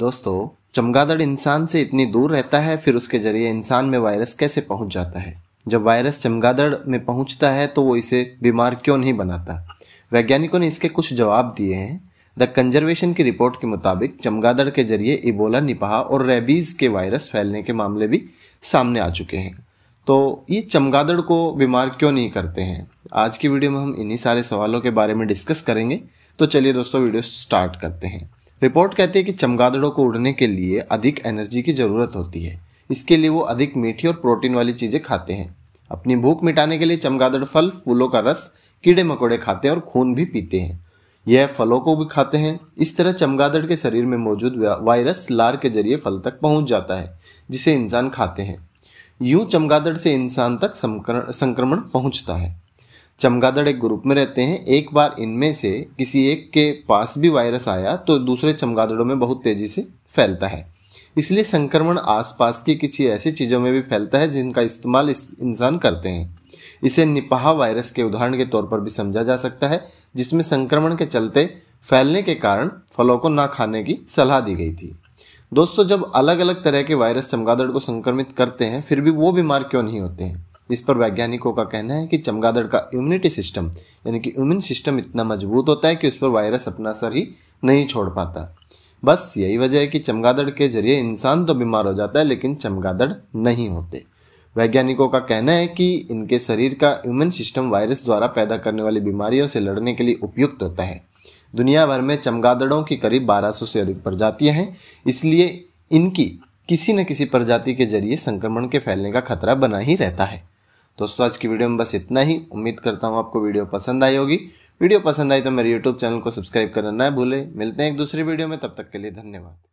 दोस्तों चमगादड़ इंसान से इतनी दूर रहता है फिर उसके जरिए इंसान में वायरस कैसे पहुंच जाता है जब वायरस चमगादड़ में पहुंचता है तो वो इसे बीमार क्यों नहीं बनाता वैज्ञानिकों ने इसके कुछ जवाब दिए हैं द कंजर्वेशन की रिपोर्ट के मुताबिक चमगादड़ के जरिए इबोला निपाह और रेबीज़ के वायरस फैलने के मामले भी सामने आ चुके हैं तो ये चमगादड़ को बीमार क्यों नहीं करते हैं आज की वीडियो में हम इन्हीं सारे सवालों के बारे में डिस्कस करेंगे तो चलिए दोस्तों वीडियो स्टार्ट करते हैं रिपोर्ट कहती है कि चमगादड़ों को उड़ने के लिए अधिक एनर्जी की ज़रूरत होती है इसके लिए वो अधिक मीठी और प्रोटीन वाली चीज़ें खाते हैं अपनी भूख मिटाने के लिए चमगादड़ फल फूलों का रस कीड़े मकोड़े खाते हैं और खून भी पीते हैं यह फलों को भी खाते हैं इस तरह चमगादड़ के शरीर में मौजूद वायरस लार के जरिए फल तक पहुंच जाता है जिसे इंसान खाते हैं यूं चमगादड़ से इंसान तक संक्रमण पहुंचता है चमगादड़ एक ग्रुप में रहते हैं एक बार इनमें से किसी एक के पास भी वायरस आया तो दूसरे चमगादड़ों में बहुत तेजी से फैलता है इसलिए संक्रमण आसपास की किसी ऐसी चीज़ों में भी फैलता है जिनका इस्तेमाल इस इंसान करते हैं इसे निपाह वायरस के उदाहरण के तौर पर भी समझा जा सकता है जिसमें संक्रमण के चलते फैलने के कारण फलों को ना खाने की सलाह दी गई थी दोस्तों जब अलग अलग तरह के वायरस चमगादड़ को संक्रमित करते हैं फिर भी वो बीमार क्यों नहीं होते हैं इस पर वैज्ञानिकों का कहना है कि चमगादड़ का इम्यूनिटी सिस्टम यानी कि इम्यून सिस्टम इतना मजबूत होता है कि उस पर वायरस अपना असर ही नहीं छोड़ पाता बस यही वजह है कि चमगादड़ के जरिए इंसान तो बीमार हो जाता है लेकिन चमगादड़ नहीं होते वैज्ञानिकों का कहना है कि इनके शरीर का इम्यून सिस्टम वायरस द्वारा पैदा करने वाली बीमारियों से लड़ने के लिए उपयुक्त होता है दुनिया भर में चमगादड़ों की करीब 1200 से अधिक प्रजातियां हैं इसलिए इनकी किसी न किसी प्रजाति के जरिए संक्रमण के फैलने का खतरा बना ही रहता है दोस्तों आज की वीडियो में बस इतना ही उम्मीद करता हूँ आपको वीडियो पसंद आई होगी वीडियो पसंद आई तो मेरे यूट्यूब चैनल को सब्सक्राइब करना ना भूले मिलते हैं एक दूसरी वीडियो में तब तक के लिए धन्यवाद